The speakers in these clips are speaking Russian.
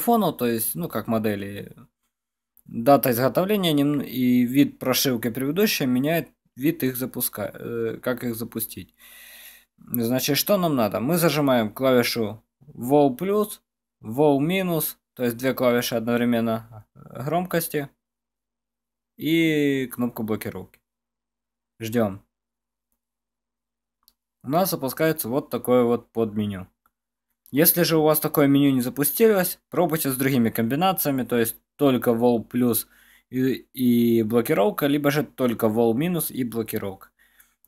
телефону, то есть, ну, как модели. Дата изготовления и вид прошивки предыдущая меняет вид их запуска, э, как их запустить. Значит, что нам надо? Мы зажимаем клавишу Vol плюс, Vol минус, то есть две клавиши одновременно громкости и кнопку блокировки. Ждем. У нас запускается вот такое вот подменю. Если же у вас такое меню не запустилось, пробуйте с другими комбинациями, то есть только wall плюс и, блокировка, либо же только wall минус и блокировка.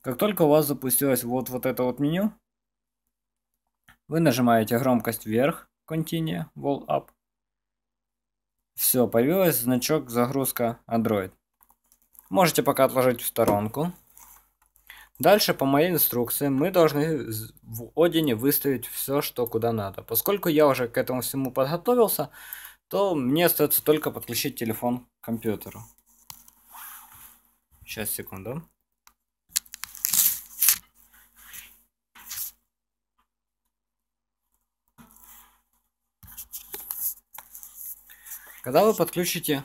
Как только у вас запустилось вот, вот это вот меню, вы нажимаете громкость вверх, continue, wall up. Все, появилось значок загрузка Android. Можете пока отложить в сторонку. Дальше по моей инструкции мы должны в Одине выставить все, что куда надо. Поскольку я уже к этому всему подготовился, то мне остается только подключить телефон к компьютеру. Сейчас, секунду. Когда вы подключите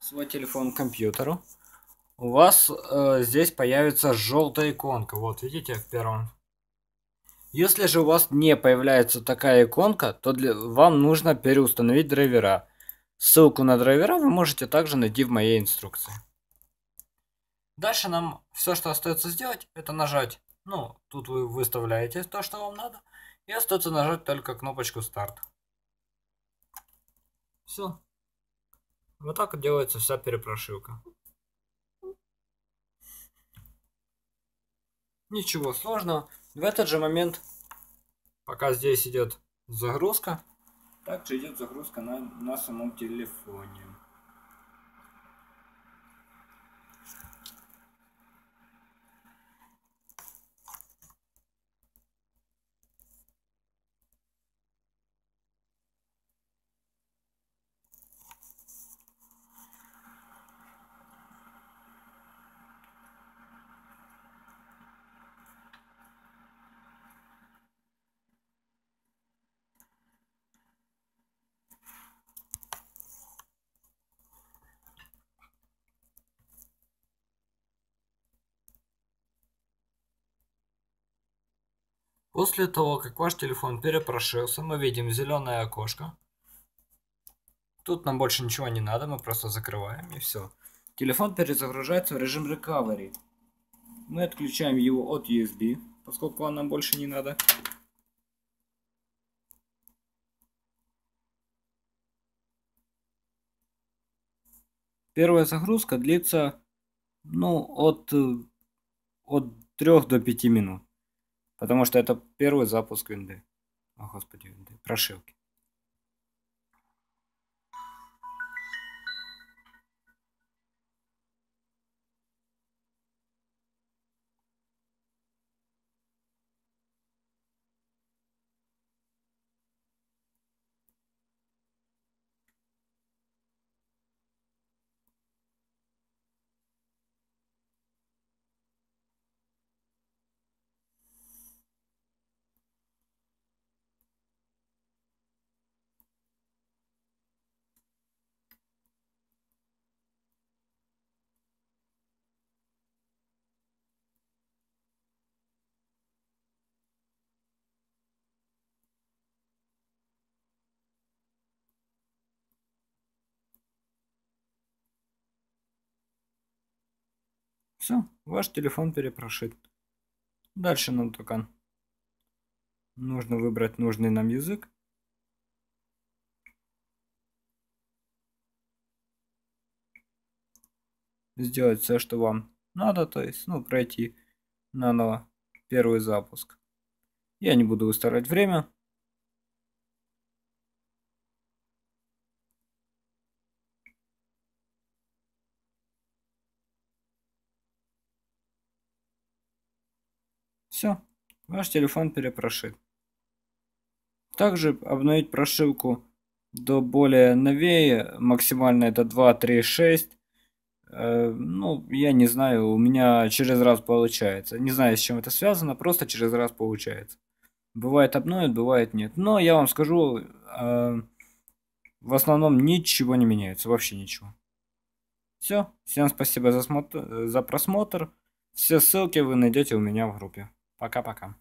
свой телефон к компьютеру, у вас э, здесь появится желтая иконка. Вот, видите, в первом. Если же у вас не появляется такая иконка, то для... вам нужно переустановить драйвера. Ссылку на драйвера вы можете также найти в моей инструкции. Дальше нам все, что остается сделать, это нажать. Ну, тут вы выставляете то, что вам надо. И остается нажать только кнопочку старт. Все. Вот так делается вся перепрошивка. Ничего сложного. В этот же момент, пока здесь идет загрузка, также идет загрузка на, на самом телефоне. После того, как ваш телефон перепрошился, мы видим зеленое окошко. Тут нам больше ничего не надо, мы просто закрываем и все. Телефон перезагружается в режим recovery. Мы отключаем его от USB, поскольку он нам больше не надо. Первая загрузка длится ну, от, э, от 3 до 5 минут. Потому что это первый запуск винды. О, господи, винды. Прошивки. Все, ваш телефон перепрошит. Дальше нам только Нужно выбрать нужный нам язык. Сделать все, что вам надо, то есть, ну, пройти наново первый запуск. Я не буду выставлять время. Все, ваш телефон перепрошит. Также обновить прошивку до более новее, максимально это 2.3.6. Э, ну, я не знаю, у меня через раз получается. Не знаю, с чем это связано, просто через раз получается. Бывает обновят, бывает нет. Но я вам скажу, э, в основном ничего не меняется, вообще ничего. Все, всем спасибо за, смотр, за просмотр. Все ссылки вы найдете у меня в группе. Пока-пока.